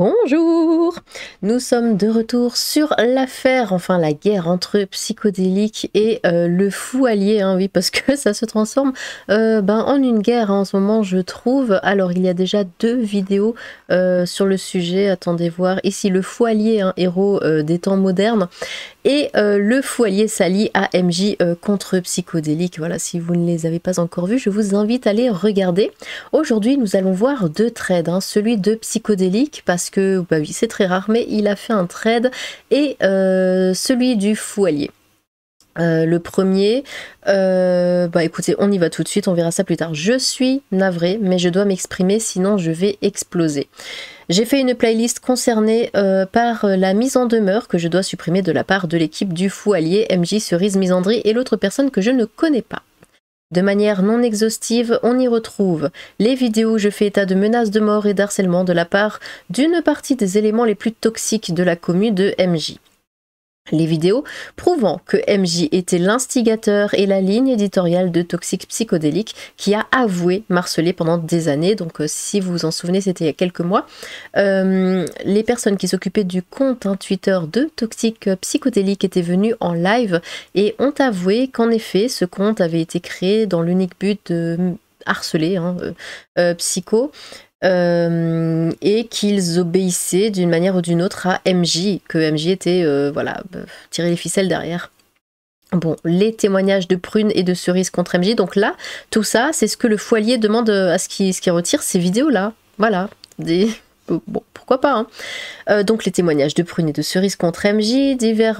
Bonjour Nous sommes de retour sur l'affaire, enfin la guerre entre psychodélique et euh, le fou allié, hein, oui, parce que ça se transforme euh, ben, en une guerre hein, en ce moment, je trouve. Alors, il y a déjà deux vidéos euh, sur le sujet, attendez voir. Ici, le fou allié, un hein, héros des temps modernes, et euh, Le Foyer Sally AMJ euh, contre psychodélique. Voilà, si vous ne les avez pas encore vus, je vous invite à les regarder. Aujourd'hui, nous allons voir deux trades. Hein. celui de psychodélique, parce que, bah c'est très rare, mais il a fait un trade, et euh, celui du foyer. Euh, le premier, euh, bah écoutez, on y va tout de suite, on verra ça plus tard. Je suis navrée, mais je dois m'exprimer, sinon je vais exploser. J'ai fait une playlist concernée euh, par la mise en demeure que je dois supprimer de la part de l'équipe du fou allié, MJ Cerise misandrie et l'autre personne que je ne connais pas. De manière non exhaustive, on y retrouve les vidéos où je fais état de menaces de mort et d'harcèlement de la part d'une partie des éléments les plus toxiques de la commune de MJ. Les vidéos prouvant que MJ était l'instigateur et la ligne éditoriale de Toxic Psychodélique qui a avoué marceler pendant des années. Donc euh, si vous vous en souvenez, c'était il y a quelques mois. Euh, les personnes qui s'occupaient du compte hein, Twitter de Toxic Psychodélique étaient venues en live et ont avoué qu'en effet, ce compte avait été créé dans l'unique but de harceler hein, euh, Psycho. Euh, et qu'ils obéissaient d'une manière ou d'une autre à MJ, que MJ était, euh, voilà, euh, tirer les ficelles derrière. Bon, les témoignages de prunes et de cerises contre MJ. Donc là, tout ça, c'est ce que le foilier demande à ce qu'il ce qui retire ces vidéos-là. Voilà. Des... Bon, pourquoi pas. Hein. donc les témoignages de prunes et de cerises contre MJ, divers...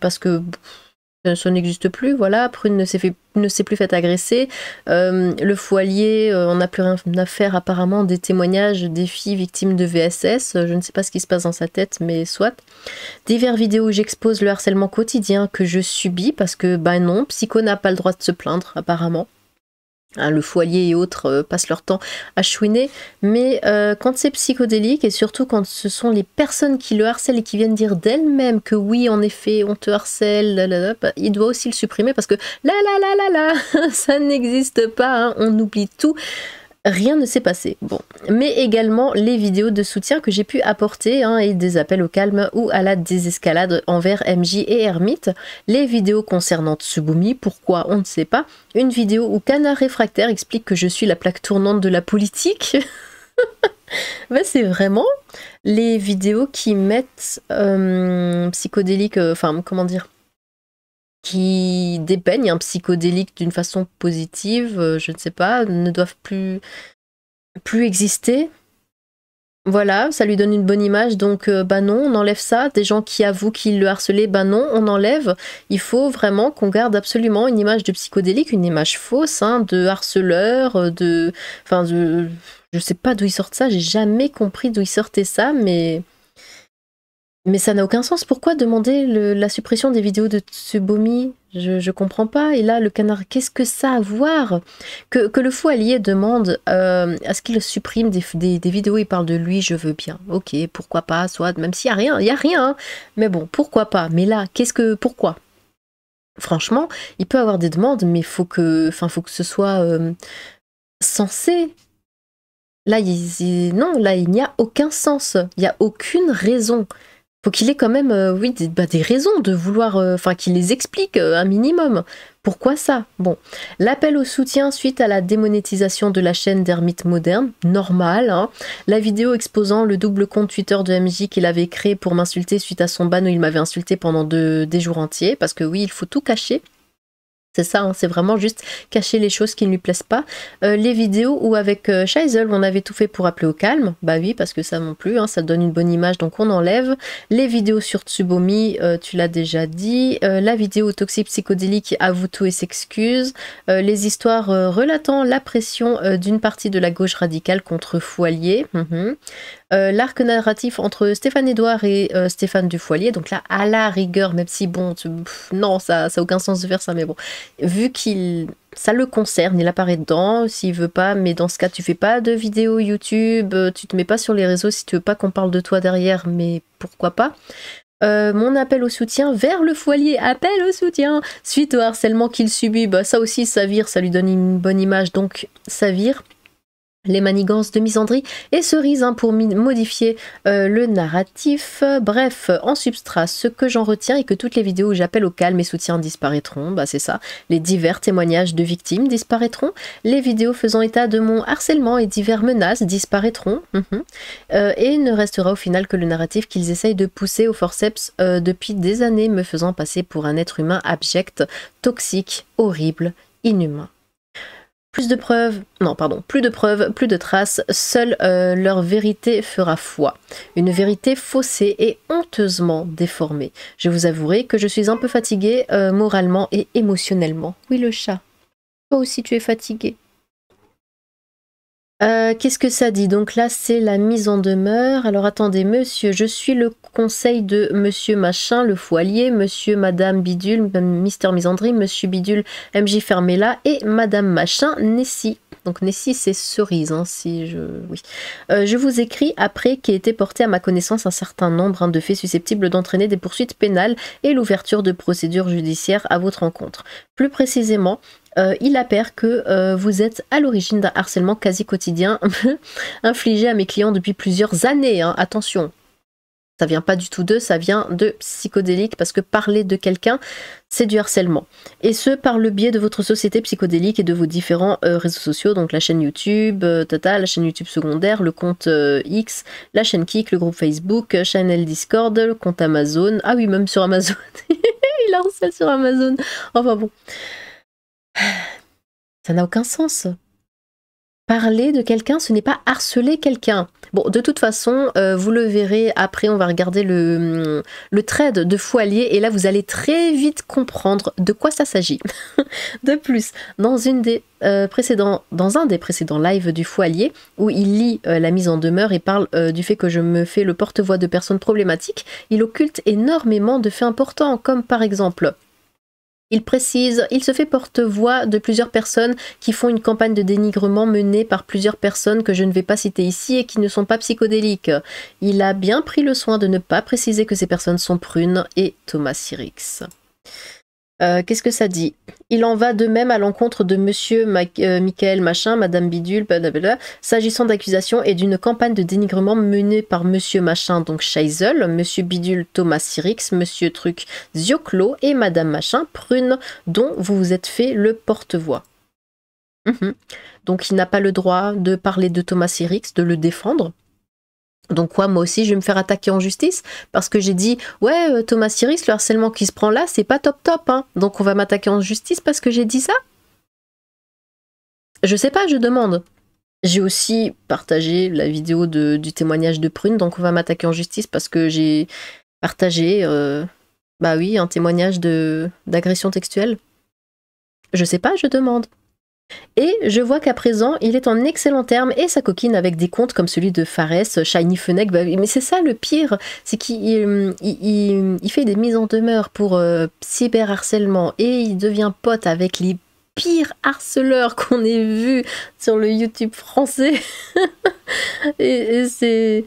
parce que... Euh, ça n'existe plus, voilà, Prune ne s'est, fait, plus fait agresser, euh, le foyer, euh, on n'a plus rien à faire apparemment des témoignages des filles victimes de VSS, je ne sais pas ce qui se passe dans sa tête, mais soit. Divers vidéos où j'expose le harcèlement quotidien que je subis, parce que, ben non, Psycho n'a pas le droit de se plaindre apparemment. Hein, le foyer et autres euh, passent leur temps à chouiner, mais euh, quand c'est psychodélique et surtout quand ce sont les personnes qui le harcèlent et qui viennent dire d'elles-mêmes que oui, en effet, on te harcèle, bah, il doit aussi le supprimer parce que là, là, là, là, là, ça n'existe pas, hein, on oublie tout rien ne s'est passé. Bon, mais également les vidéos de soutien que j'ai pu apporter hein, et des appels au calme ou à la désescalade envers MJ et Hermite, les vidéos concernant Tsubumi, pourquoi on ne sait pas, une vidéo où Canard Réfractaire explique que je suis la plaque tournante de la politique. Ben, c'est vraiment les vidéos qui mettent euh, psychodélique, euh, enfin comment dire, qui dépeignent un psychodélique d'une façon positive, euh, je ne sais pas, ne doivent plus, plus exister. Voilà, ça lui donne une bonne image, donc euh, bah non, on enlève ça. Des gens qui avouent qu'ils le harcelaient, bah non, on enlève. Il faut vraiment qu'on garde absolument une image de psychodélique, une image fausse, hein, de harceleur, euh, de... Enfin, de... je sais pas d'où ils sortent ça, j'ai jamais compris d'où ils sortaient ça, mais... Mais ça n'a aucun sens. Pourquoi demander la suppression des vidéos de Tsubomi je, ne comprends pas. Et là, le canard, qu'est-ce que ça a à voir que, le fou allié demande à euh, ce qu'il supprime des, vidéos, il parle de lui, je veux bien. Ok, pourquoi pas, soit, même s'il n'y a rien, il n'y a rien. Hein. Mais bon, pourquoi pas Mais là, qu'est-ce que. Pourquoi Franchement, il peut avoir des demandes, mais faut que, enfin, faut que ce soit sensé. Euh, là, non, là, il n'y a aucun sens. Il n'y a aucune raison faut qu'il ait quand même euh, oui, bah, des, raisons de vouloir, euh, enfin qu'il les explique euh, un minimum. Pourquoi ça Bon, l'appel au soutien suite à la démonétisation de la chaîne d'Ermite Moderne, normal. Hein. La vidéo exposant le double compte Twitter de MJ qu'il avait créé pour m'insulter suite à son ban où il m'avait insulté pendant des jours entiers, parce que oui, il faut tout cacher. C'est ça, hein, c'est vraiment juste cacher les choses qui ne lui plaisent pas. Euh, les vidéos où avec Scheisel euh, on avait tout fait pour appeler au calme, bah oui, parce que ça non plus, hein, ça donne une bonne image, donc on enlève. Les vidéos sur Tsubomi, euh, tu l'as déjà dit. la vidéo toxique psychodélique avoue tout et s'excuse. les histoires relatant la pression d'une partie de la gauche radicale contre Foilier. Mhm. l'arc narratif entre Stéphane Edouard et Stéphane Dufoilier. Donc là, à la rigueur, même si bon, non, ça n'a aucun sens de faire ça, mais bon vu qu'il ça le concerne, il apparaît dedans, s'il veut pas, mais dans ce cas, tu fais pas de vidéos YouTube, euh, tu te mets pas sur les réseaux si tu veux pas qu'on parle de toi derrière, mais pourquoi pas. Euh, mon appel au soutien vers le foyer, appel au soutien suite au harcèlement qu'il subit, bah ça aussi ça vire, ça lui donne une bonne image, donc ça vire les manigances de misandrie et cerise hein, pour modifier euh, le narratif. Bref, en substrat, ce que j'en retiens est que toutes les vidéos où j'appelle au calme et soutien disparaîtront, bah c'est ça, les divers témoignages de victimes disparaîtront, les vidéos faisant état de mon harcèlement et divers menaces disparaîtront, mhm. euh, et il ne restera au final que le narratif qu'ils essayent de pousser au forceps euh, depuis des années, me faisant passer pour un être humain abject, toxique, horrible, inhumain. Plus de preuves, non pardon, plus de preuves, plus de traces, seule euh, leur vérité fera foi. Une vérité faussée et honteusement déformée. Je vous avouerai que je suis un peu fatiguée euh, moralement et émotionnellement. Oui le chat. Toi aussi tu es fatigué. Euh, qu'est-ce que ça dit Donc là, c'est la mise en demeure. Alors attendez, monsieur, je suis le conseil de monsieur machin, le foilier, monsieur, madame Bidule, euh, mister Misandry, monsieur Bidule, MJ là et madame machin, Nessie. Donc Nessie, c'est cerise, hein, si je... Oui. Euh, je vous écris après ait été porté à ma connaissance un certain nombre hein, de faits susceptibles d'entraîner des poursuites pénales et l'ouverture de procédures judiciaires à votre encontre. Plus précisément, euh, il appert que euh, vous êtes à l'origine d'un harcèlement quasi quotidien infligé à mes clients depuis plusieurs années. Hein. Attention, ça vient pas du tout d'eux, ça vient de psychodélique parce que parler de quelqu'un, c'est du harcèlement. Et ce, par le biais de votre société psychodélique et de vos différents euh, réseaux sociaux, donc la chaîne YouTube, euh, la chaîne YouTube secondaire, le compte euh, X, la chaîne Kik, le groupe Facebook, Channel Discord, le compte Amazon. Ah oui, même sur Amazon. Il harcèle sur Amazon. Enfin bon. Ça n'a aucun sens. Parler de quelqu'un, ce n'est pas harceler quelqu'un. Bon, de toute façon, euh, vous le verrez après, on va regarder le, mm, le trade de Foilier et là, vous allez très vite comprendre de quoi ça s'agit. de plus, dans, une des, euh, précédents, dans un des précédents lives du Foilier, où il lit euh, la mise en demeure et parle du fait que je me fais le porte-voix de personnes problématiques, il occulte énormément de faits importants, comme par exemple il précise, il se fait porte-voix de plusieurs personnes qui font une campagne de dénigrement menée par plusieurs personnes que je ne vais pas citer ici et qui ne sont pas psychodéliques. Il a bien pris le soin de ne pas préciser que ces personnes sont Prune et Thomas Sirix. Euh, qu'est-ce que ça dit Il en va de même à l'encontre de Monsieur euh, Michael Machin, Madame Bidule, s'agissant d'accusations et d'une campagne de dénigrement menée par Monsieur Machin, donc Scheisel, Monsieur Bidule, Thomas Sirix, Monsieur Truc, Zioclo et Madame Machin, Prune, dont vous vous êtes fait le porte-voix. Mhm. Donc il n'a pas le droit de parler de Thomas Sirix, de le défendre, donc quoi, moi aussi je vais me faire attaquer en justice parce que j'ai dit ouais euh, Thomas Siris, le harcèlement qui se prend là c'est pas top top hein. donc on va m'attaquer en justice parce que j'ai dit ça. Je sais pas, je demande. J'ai aussi partagé la vidéo du témoignage de Prune donc on va m'attaquer en justice parce que j'ai partagé euh, bah oui un témoignage de d'agression textuelle. Je sais pas, je demande. Et je vois qu'à présent, il est en excellent terme et sa coquine avec des contes comme celui de Fares, Shiny Fennec. Bah, mais c'est ça le pire, c'est qu'il fait des mises en demeure pour euh, cyberharcèlement et il devient pote avec les pires harceleurs qu'on ait vus sur le YouTube français. et, et c'est.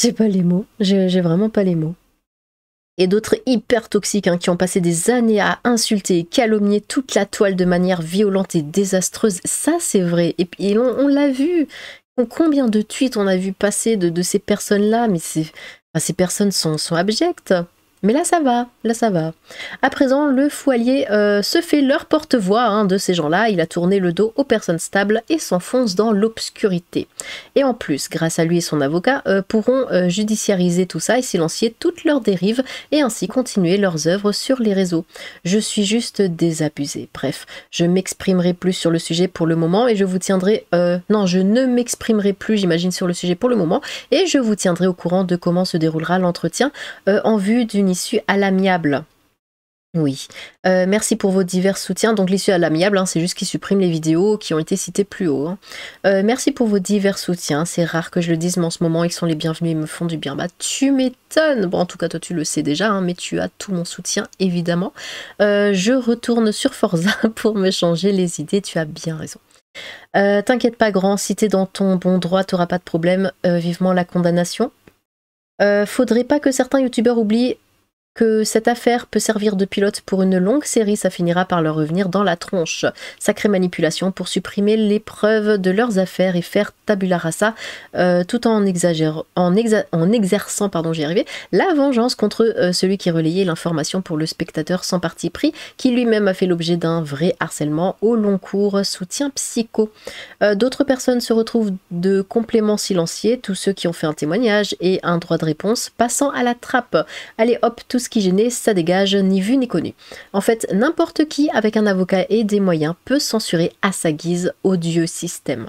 J'ai pas les mots, j'ai vraiment pas les mots et d'autres hyper toxiques hein, qui ont passé des années à insulter et calomnier toute la toile de manière violente et désastreuse. Ça, c'est vrai. Et, on, l'a vu. Combien de tweets on a vu passer de, ces personnes-là Mais ces personnes sont abjectes. Mais là, ça va, là, ça va. À présent, le foilier euh, se fait leur porte-voix hein, de ces gens-là. Il a tourné le dos aux personnes stables et s'enfonce dans l'obscurité. Et en plus, grâce à lui et son avocat, euh, pourront euh, judiciariser tout ça et silencier toutes leurs dérives et ainsi continuer leurs œuvres sur les réseaux. Je suis juste désabusée. Bref, je m'exprimerai plus sur le sujet pour le moment et je vous tiendrai... non, je ne m'exprimerai plus, j'imagine, sur le sujet pour le moment et je vous tiendrai au courant de comment se déroulera l'entretien en vue d'une issue à l'amiable. Oui. Euh, merci pour vos divers soutiens. Donc l'issue à l'amiable, hein, c'est juste qu'ils suppriment les vidéos qui ont été citées plus haut. Hein. Euh, merci pour vos divers soutiens. C'est rare que je le dise, mais en ce moment, ils sont les bienvenus et me font du bien. Bah tu m'étonnes. Bon, en tout cas, toi tu le sais déjà, hein, mais tu as tout mon soutien, évidemment. Euh, je retourne sur Forza pour me changer les idées. Tu as bien raison. T'inquiète pas, grand, si t'es dans ton bon droit, t'auras pas de problème. vivement la condamnation. faudrait pas que certains youtubeurs oublient que cette affaire peut servir de pilote pour une longue série, ça finira par leur revenir dans la tronche. Sacrée manipulation pour supprimer les de leurs affaires et faire tabula rasa, euh, tout en, en, exerçant, pardon, j'y la vengeance contre euh, celui qui relayait l'information pour le spectateur sans parti pris, qui lui-même a fait l'objet d'un vrai harcèlement au long cours, soutien psycho. Euh, d'autres personnes se retrouvent de compléments silenciés, tous ceux qui ont fait un témoignage et un droit de réponse, passant à la trappe. Allez hop, tout qui gênait, ça dégage, ni vu ni connu. En fait, n'importe qui avec un avocat et des moyens peut censurer à sa guise odieux système.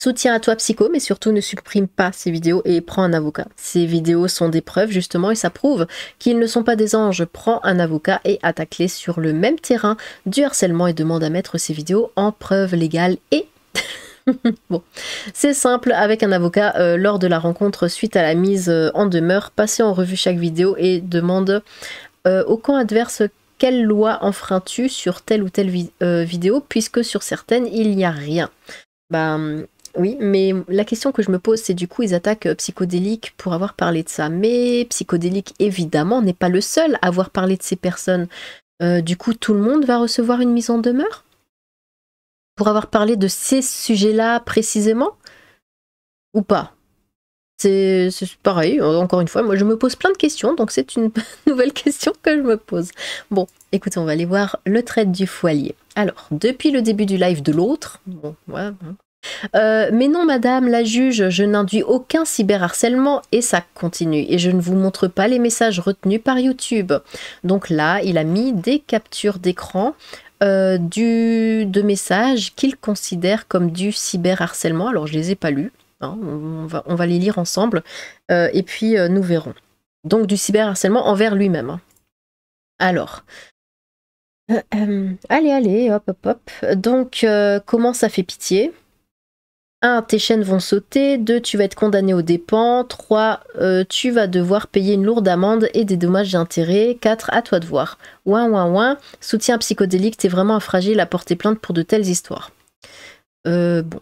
Soutiens à toi psycho, mais surtout ne supprime pas ces vidéos et prends un avocat. Ces vidéos sont des preuves justement et ça prouve qu'ils ne sont pas des anges. Prends un avocat et attaque-les sur le même terrain du harcèlement et demande à mettre ces vidéos en preuve légale et bon, c'est simple, avec un avocat, euh, lors de la rencontre suite à la mise euh, en demeure, passez en revue chaque vidéo et demande euh, au camp adverse quelle loi enfreins-tu sur telle ou telle vidéo, puisque sur certaines, il n'y a rien. Ben oui, mais la question que je me pose, c'est du coup, ils attaquent psychodélique pour avoir parlé de ça. Mais psychodélique, évidemment, n'est pas le seul à avoir parlé de ces personnes. du coup, tout le monde va recevoir une mise en demeure pour avoir parlé de ces sujets-là précisément Ou pas c'est pareil, euh, encore une fois, moi je me pose plein de questions, donc c'est une nouvelle question que je me pose. Bon, écoutez, on va aller voir le trait du foyer. Alors, depuis le début du live de l'autre, bon, voilà. Euh, mais non, madame la juge, je n'induis aucun cyberharcèlement et ça continue. Et je ne vous montre pas les messages retenus par YouTube. Donc là, il a mis des captures d'écran euh, du, de messages qu'il considère comme du cyberharcèlement. Alors, je ne les ai pas lus. Hein, on, va, les lire ensemble. Euh, et puis, euh, nous verrons. Donc, du cyberharcèlement envers lui-même. Hein. Alors. allez, allez, hop, hop, hop. Donc, comment ça fait pitié 1. Tes chaînes vont sauter. 2. Tu vas être condamné aux dépens. 3. Euh, tu vas devoir payer une lourde amende et des dommages d'intérêt. 4. À toi de voir. Ouin, ouin, ouin. Soutien psychodélique, t'es vraiment un fragile à porter plainte pour de telles histoires. Euh, bon.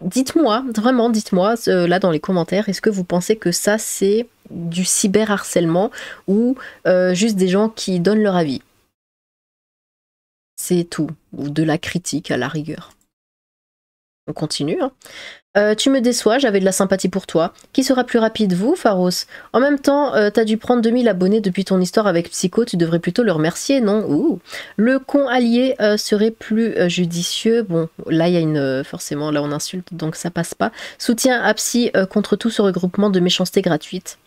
Dites-moi, vraiment, dites-moi là dans les commentaires, est-ce que vous pensez que ça c'est du cyberharcèlement ou euh, juste des gens qui donnent leur avis C'est tout. Ou de la critique à la rigueur. On continue. Hein. Euh, tu me déçois, j'avais de la sympathie pour toi. Qui sera plus rapide, vous, Pharos En même temps, euh, t'as dû prendre 2000 abonnés depuis ton histoire avec Psycho, tu devrais plutôt le remercier, non Ouh. Le con allié euh, serait plus judicieux. Bon, là, il y a une. forcément, là, on insulte, donc ça passe pas. Soutien à Psy contre tout ce regroupement de méchanceté gratuite.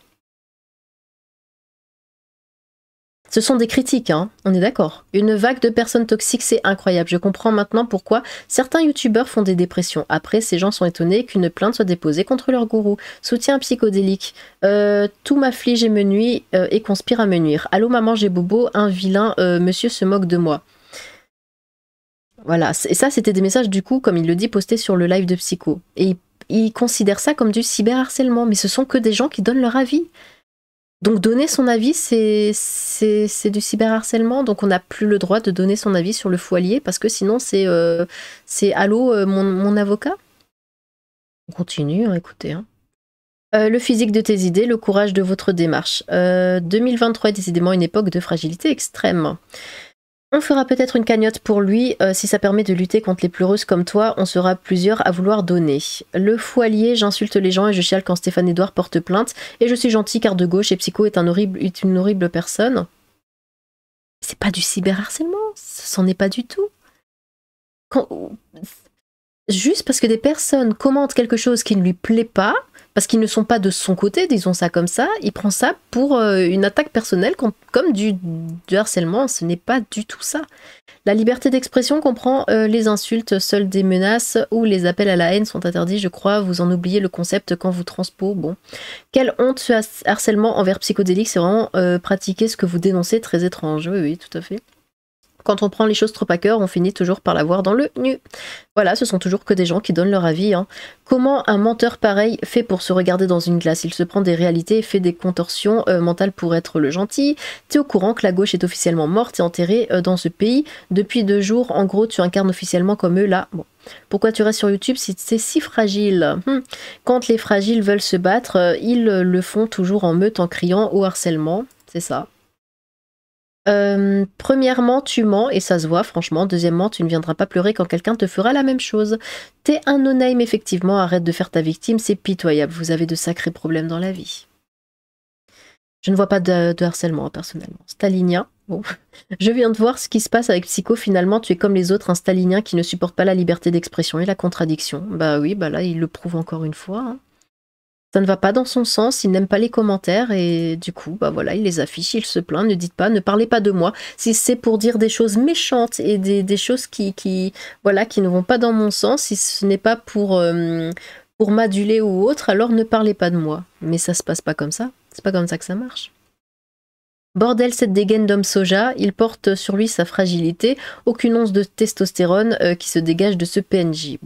Ce sont des critiques, hein, on est d'accord. Une vague de personnes toxiques, c'est incroyable. Je comprends maintenant pourquoi certains youtubeurs font des dépressions. Après, ces gens sont étonnés qu'une plainte soit déposée contre leur gourou. Soutien psychodélique. Euh, tout m'afflige et me nuit euh, et conspire à me nuire. Allô maman, j'ai bobo, un vilain euh, monsieur se moque de moi. Voilà, et ça c'était des messages du coup, comme il le dit, postés sur le live de Psycho. Et ils considèrent ça comme du cyberharcèlement, mais ce sont que des gens qui donnent leur avis. Donc donner son avis, c'est du cyberharcèlement. Donc on n'a plus le droit de donner son avis sur le foyer parce que sinon c'est euh, c'est allô euh, mon, avocat. On continue, hein, écoutez. Hein. Euh, le physique de tes idées, le courage de votre démarche. 2023 est décidément une époque de fragilité extrême. On fera peut-être une cagnotte pour lui, euh, si ça permet de lutter contre les pleureuses comme toi, on sera plusieurs à vouloir donner. Le foilier, j'insulte les gens et je chiale quand Stéphane Edouard porte plainte, et je suis gentil car de gauche et Psycho est, une horrible personne. C'est pas du cyberharcèlement, c'en est pas du tout. Quand... Juste parce que des personnes commentent quelque chose qui ne lui plaît pas, parce qu'ils ne sont pas de son côté, disons ça comme ça, il prend ça pour euh, une attaque personnelle comme du, harcèlement, ce n'est pas du tout ça. La liberté d'expression comprend euh, les insultes, seules des menaces ou les appels à la haine sont interdits, je crois, vous en oubliez le concept quand vous transposez. bon. Quelle honte ce harcèlement envers psychodélique, c'est vraiment euh, pratiquer ce que vous dénoncez, très étrange, oui, oui, tout à fait quand on prend les choses trop à cœur, on finit toujours par la voir dans le nu. Voilà, ce sont toujours que des gens qui donnent leur avis. Hein. Comment un menteur pareil fait pour se regarder dans une glace Il se prend des réalités et fait des contorsions euh, mentales pour être le gentil. T'es au courant que la gauche est officiellement morte et enterrée euh, dans ce pays depuis deux jours. En gros, tu incarnes officiellement comme eux là. Pourquoi tu restes sur YouTube si c'est si fragile hum. Quand les fragiles veulent se battre, euh, ils le font toujours en meute en criant au harcèlement. C'est ça. Euh, premièrement, tu mens et ça se voit, franchement. Deuxièmement, tu ne viendras pas pleurer quand quelqu'un te fera la même chose. T'es un no effectivement. Arrête de faire ta victime, c'est pitoyable. Vous avez de sacrés problèmes dans la vie. Je ne vois pas de, harcèlement, hein, personnellement. Stalinien. Je viens de voir ce qui se passe avec Psycho. Finalement, tu es comme les autres, un stalinien qui ne supporte pas la liberté d'expression et la contradiction. Bah oui, bah là, il le prouve encore une fois. Hein ça ne va pas dans son sens, il n'aime pas les commentaires et du coup, bah voilà, il les affiche, il se plaint, ne dites pas, ne parlez pas de moi. Si c'est pour dire des choses méchantes et des, choses qui, voilà, qui ne vont pas dans mon sens, si ce n'est pas pour, euh, pour m'aduler ou autre, alors ne parlez pas de moi. Mais ça se passe pas comme ça, c'est pas comme ça que ça marche. Bordel, cette dégaine d'homme soja, il porte sur lui sa fragilité, aucune once de testostérone euh, qui se dégage de ce PNJ.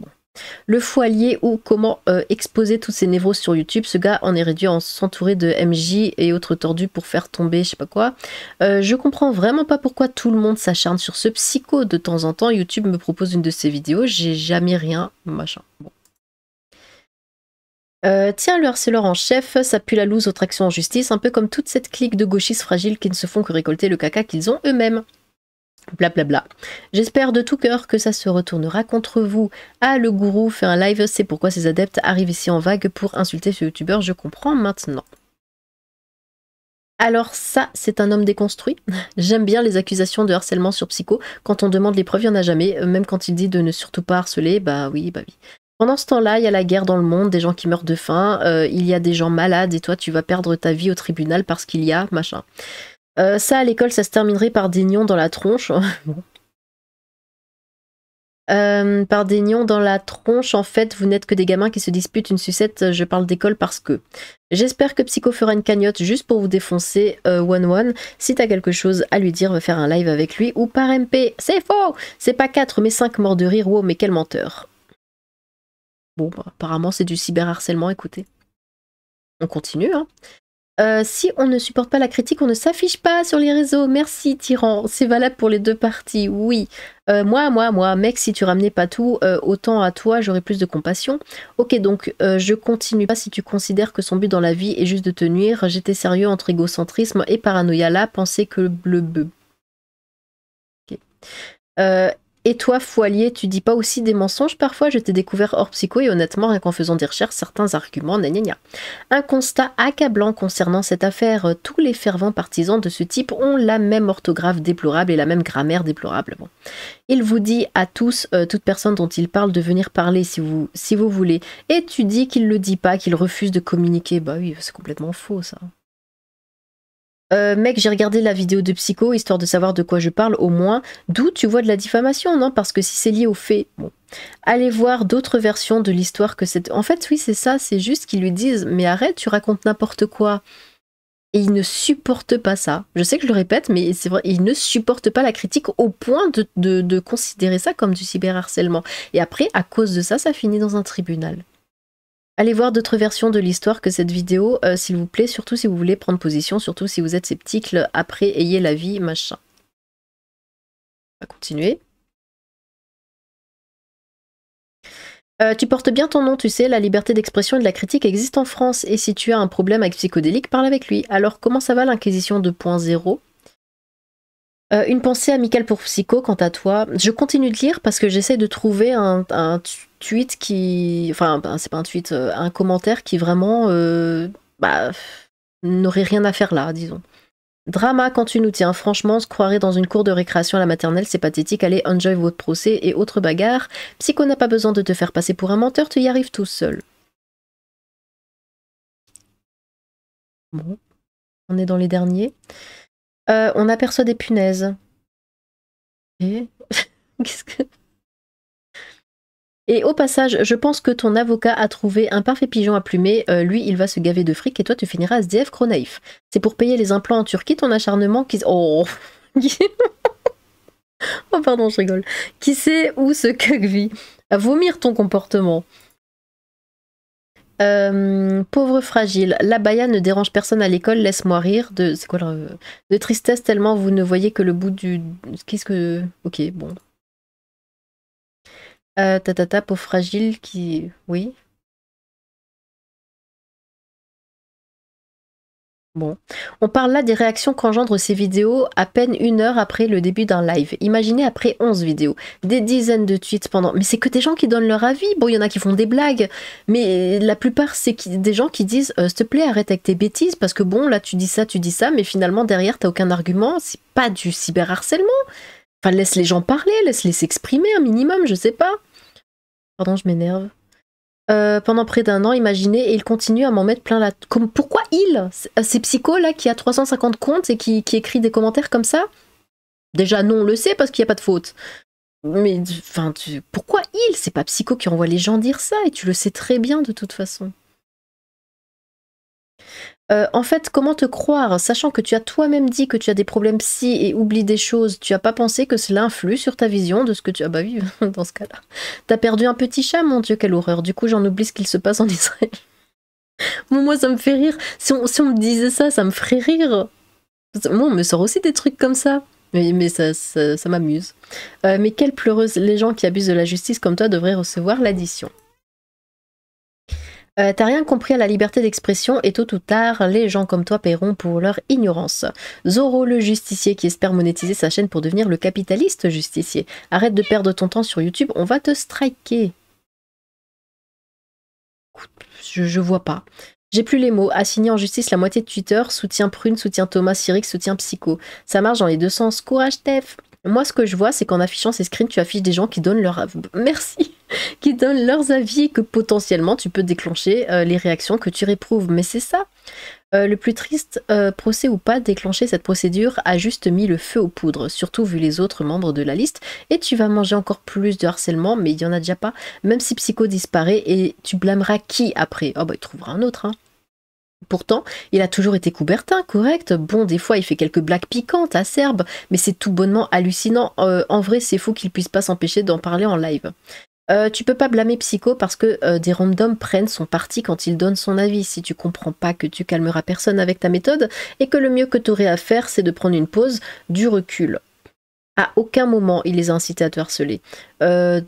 Le foilier ou comment euh, exposer tous ces névroses sur YouTube. Ce gars en est réduit à s'entourer de MJ et autres tordus pour faire tomber je sais pas quoi. Euh, je comprends vraiment pas pourquoi tout le monde s'acharne sur ce psycho de temps en temps. YouTube me propose une de ses vidéos, j'ai jamais rien, machin. Euh, tiens, le harceleur en chef, ça pue la loose aux tractions en justice, un peu comme toute cette clique de gauchistes fragiles qui ne se font que récolter le caca qu'ils ont eux-mêmes blablabla. J'espère de tout cœur que ça se retournera contre vous. Ah, le gourou fait un live, c'est pourquoi ses adeptes arrivent ici en vague pour insulter ce youtubeur, je comprends maintenant. Alors ça, c'est un homme déconstruit. J'aime bien les accusations de harcèlement sur psycho. Quand on demande les preuves, il n'y en a jamais. Euh, même quand il dit de ne surtout pas harceler, bah oui, bah oui. Pendant ce temps-là, il y a la guerre dans le monde, des gens qui meurent de faim, euh, il y a des gens malades et toi tu vas perdre ta vie au tribunal parce qu'il y a machin. Euh, ça, à l'école, ça se terminerait par des nions dans la tronche. Euh, par des nions dans la tronche, en fait, vous n'êtes que des gamins qui se disputent une sucette. Euh, je parle d'école parce que. J'espère que Psycho fera une cagnotte juste pour vous défoncer. one One, si t'as quelque chose à lui dire, va faire un live avec lui ou par MP. C'est faux C'est pas 4 mais 5 morts de rire. Wow, mais quel menteur. Bon, bah, apparemment, c'est du cyberharcèlement, écoutez. On continue, hein. Euh, si on ne supporte pas la critique, on ne s'affiche pas sur les réseaux. Merci, tyran. C'est valable pour les deux parties, oui. Euh, moi, moi, moi, mec, si tu ramenais pas tout, euh, autant à toi, j'aurais plus de compassion. Ok, donc je continue pas si tu considères que son but dans la vie est juste de te nuire. J'étais sérieux entre égocentrisme et paranoïa là, penser que le... bleu Euh, et toi, Foilier, tu dis pas aussi des mensonges parfois Je t'ai découvert hors psycho et honnêtement, rien qu'en faisant des recherches, certains arguments, gna, gna, Un constat accablant concernant cette affaire. Tous les fervents partisans de ce type ont la même orthographe déplorable et la même grammaire déplorable. Il vous dit à tous, euh, toute personne dont il parle, de venir parler si vous, si vous voulez. Et tu dis qu'il le dit pas, qu'il refuse de communiquer. Bah oui, c'est complètement faux ça. Euh, mec, j'ai regardé la vidéo de Psycho, histoire de savoir de quoi je parle au moins. D'où tu vois de la diffamation, non Parce que si c'est lié au fait, bon. Allez voir d'autres versions de l'histoire que c'est. En fait, oui, c'est ça, c'est juste qu'ils lui disent Mais arrête, tu racontes n'importe quoi. Et il ne supporte pas ça. Je sais que je le répète, mais c'est vrai, il ne supporte pas la critique au point de, de considérer ça comme du cyberharcèlement. Et après, à cause de ça, ça finit dans un tribunal. Allez voir d'autres versions de l'histoire que cette vidéo, euh, s'il vous plaît, surtout si vous voulez prendre position, surtout si vous êtes sceptique, après ayez la vie, machin. On va continuer. Euh, tu portes bien ton nom, tu sais, la liberté d'expression et de la critique existe en France, et si tu as un problème avec psychodélique, parle avec lui. Alors comment ça va l'Inquisition 2.0 euh, Une pensée amicale pour Psycho, quant à toi. Je continue de lire parce que j'essaie de trouver un tweet qui. Enfin, ben, c'est pas un tweet, euh, un commentaire qui vraiment. Euh, bah, n'aurait rien à faire là, disons. Drama quand tu nous tiens. Franchement, se croirait dans une cour de récréation à la maternelle, c'est pathétique. Allez, enjoy votre procès et autres bagarres. Psycho n'a pas besoin de te faire passer pour un menteur, tu y arrives tout seul. Bon, on est dans les derniers. Euh, on aperçoit des punaises. Et qu'est-ce que et au passage, je pense que ton avocat a trouvé un parfait pigeon à plumer. Euh, lui, il va se gaver de fric et toi, tu finiras SDF Cronaïf. C'est pour payer les implants en Turquie, ton acharnement qui... Oh Oh pardon, je rigole. Qui sait où ce cuck vit À vomir ton comportement. Euh, pauvre fragile, la baya ne dérange personne à l'école, laisse-moi rire de, quoi, de tristesse tellement vous ne voyez que le bout du... Qu'est-ce que... Ok, bon, euh, ta tatata, pour fragile qui. Oui. Bon. On parle là des réactions qu'engendrent ces vidéos à peine une heure après le début d'un live. Imaginez après 11 vidéos, des dizaines de tweets pendant. Mais c'est que des gens qui donnent leur avis. Bon, il y en a qui font des blagues, mais la plupart, c'est des gens qui disent euh, S'il te plaît, arrête avec tes bêtises, parce que bon, là, tu dis ça, tu dis ça, mais finalement, derrière, t'as aucun argument. C'est pas du cyberharcèlement. Enfin, laisse les gens parler, laisse-les s'exprimer un minimum, je sais pas. Pardon, je m'énerve. Euh, pendant près d'un an, imaginez, et il continue à m'en mettre plein la... Comme, pourquoi il euh, C'est Psycho, là qui a 350 comptes et qui, écrit des commentaires comme ça Déjà, non, on le sait parce qu'il n'y a pas de faute. Mais enfin, tu... pourquoi il C'est pas Psycho qui envoie les gens dire ça et tu le sais très bien de toute façon. Euh, en fait, comment te croire, hein, sachant que tu as toi-même dit que tu as des problèmes psy et oublie des choses, tu n'as pas pensé que cela influe sur ta vision de ce que tu as bah oui, dans ce cas-là. T'as perdu un petit chat, mon Dieu, quelle horreur. Du coup, j'en oublie ce qu'il se passe en Israël. moi, ça me fait rire. Si on, me disait ça, ça me ferait rire. Moi, on me sort aussi des trucs comme ça. Mais, ça, ça, m'amuse. Euh, mais quelle pleureuse. Les gens qui abusent de la justice comme toi devraient recevoir l'addition. Euh, t'as rien compris à la liberté d'expression et tôt ou tard, les gens comme toi paieront pour leur ignorance. Zoro le justicier qui espère monétiser sa chaîne pour devenir le capitaliste justicier. Arrête de perdre ton temps sur YouTube, on va te striker. Je, vois pas. J'ai plus les mots. Assigné en justice la moitié de Twitter, soutien Prune, soutien Thomas, Cyric, soutien Psycho. Ça marche dans les deux sens. Courage, Tef moi, ce que je vois, c'est qu'en affichant ces screens, tu affiches des gens qui donnent leur merci, qui donnent leurs avis que potentiellement tu peux déclencher euh, les réactions que tu réprouves. Mais c'est ça. Euh, le plus triste, euh, procès ou pas, déclencher cette procédure a juste mis le feu aux poudres, surtout vu les autres membres de la liste, et tu vas manger encore plus de harcèlement, mais il y en a déjà pas, même si Psycho disparaît, et tu blâmeras qui après Oh bah il trouvera un autre, hein. Pourtant, il a toujours été Coubertin, correct. Bon, des fois, il fait quelques blagues piquantes, acerbes, mais c'est tout bonnement hallucinant. Euh, en vrai, c'est fou qu'il puisse pas s'empêcher d'en parler en live. Euh, tu peux pas blâmer Psycho parce que euh, des randoms prennent son parti quand il donne son avis. Si tu comprends pas que tu calmeras personne avec ta méthode et que le mieux que tu aurais à faire, c'est de prendre une pause, du recul. À aucun moment, il les a incités à te harceler. Euh,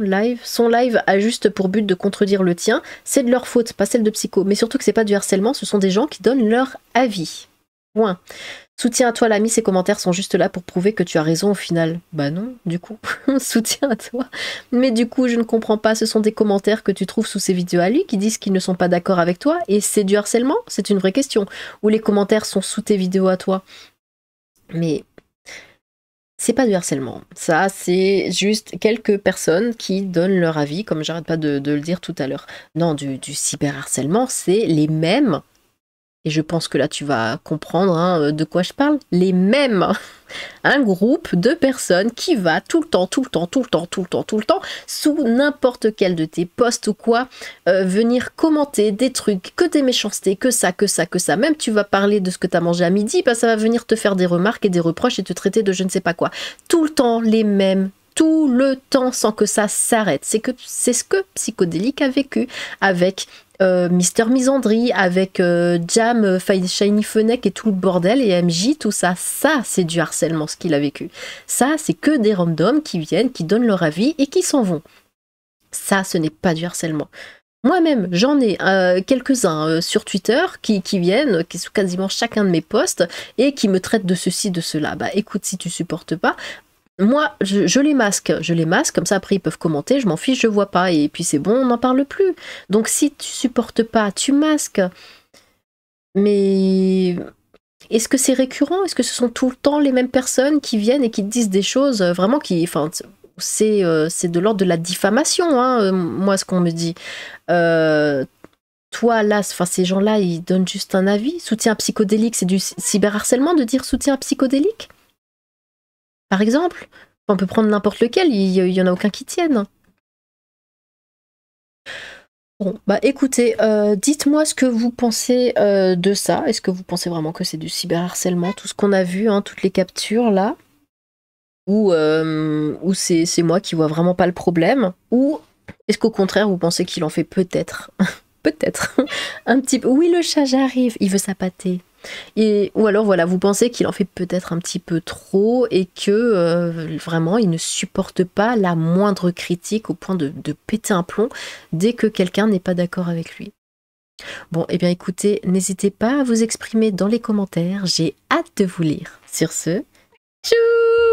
live, son live a juste pour but de contredire le tien. C'est de leur faute, pas celle de Psycho. Mais surtout que c'est pas du harcèlement, ce sont des gens qui donnent leur avis. Point. soutiens à toi, l'ami, ces commentaires sont juste là pour prouver que tu as raison au final. Bah non, du coup, soutiens à toi. Mais du coup, je ne comprends pas, ce sont des commentaires que tu trouves sous ces vidéos à lui qui disent qu'ils ne sont pas d'accord avec toi, et c'est du harcèlement C'est une vraie question. Ou les commentaires sont sous tes vidéos à toi. Mais c'est pas du harcèlement. Ça, c'est juste quelques personnes qui donnent leur avis, comme j'arrête pas de, le dire tout à l'heure. Non, du, du cyberharcèlement, c'est les mêmes et je pense que là tu vas comprendre hein, euh, de quoi je parle, les mêmes. Hein. Un groupe de personnes qui va tout le temps, tout le temps, tout le temps, tout le temps, tout le temps, sous n'importe quel de tes posts ou quoi, euh, venir commenter des trucs, que des méchancetés, que ça, que ça, que ça. Même tu vas parler de ce que tu as mangé à midi, bah, ça va venir te faire des remarques et des reproches et te traiter de je ne sais pas quoi. Tout le temps les mêmes tout le temps sans que ça s'arrête. C'est que c'est ce que Psychodélique a vécu avec euh, Mister Misandry, avec euh, Jam, euh, Shiny Fennec et tout le bordel et MJ, tout ça, ça c'est du harcèlement ce qu'il a vécu. Ça c'est que des randoms qui viennent, qui donnent leur avis et qui s'en vont. Ça ce n'est pas du harcèlement. Moi-même, j'en ai quelques-uns sur Twitter qui, qui viennent, qui sont quasiment chacun de mes posts, et qui me traitent de ceci, de cela. Bah écoute, si tu supportes pas, moi, je, les masque, je les masque, comme ça après ils peuvent commenter, je m'en fiche, je vois pas, et puis c'est bon, on n'en parle plus. Donc si tu supportes pas, tu masques. Mais est-ce que c'est récurrent Est-ce que ce sont tout le temps les mêmes personnes qui viennent et qui disent des choses euh, vraiment qui. Euh, c'est de l'ordre de la diffamation, hein, euh, moi, ce qu'on me dit. toi, là, ces gens-là, ils donnent juste un avis. Soutien psychodélique, c'est du cyberharcèlement de dire soutien psychodélique par exemple. On peut prendre n'importe lequel, il n'y en a aucun qui tienne. Bon, bah écoutez, euh, dites-moi ce que vous pensez euh, de ça. Est-ce que vous pensez vraiment que c'est du cyberharcèlement, tout ce qu'on a vu, hein, toutes les captures là Ou, euh, ou c'est moi qui vois vraiment pas le problème Ou est-ce qu'au contraire, vous pensez qu'il en fait peut-être Peut-être. Un petit peu. Oui, le chat, j'arrive. Il veut sa et, ou alors voilà, vous pensez qu'il en fait peut-être un petit peu trop et que euh, vraiment il ne supporte pas la moindre critique au point de, péter un plomb dès que quelqu'un n'est pas d'accord avec lui. Bon, eh bien écoutez, n'hésitez pas à vous exprimer dans les commentaires, j'ai hâte de vous lire. Sur ce, tchou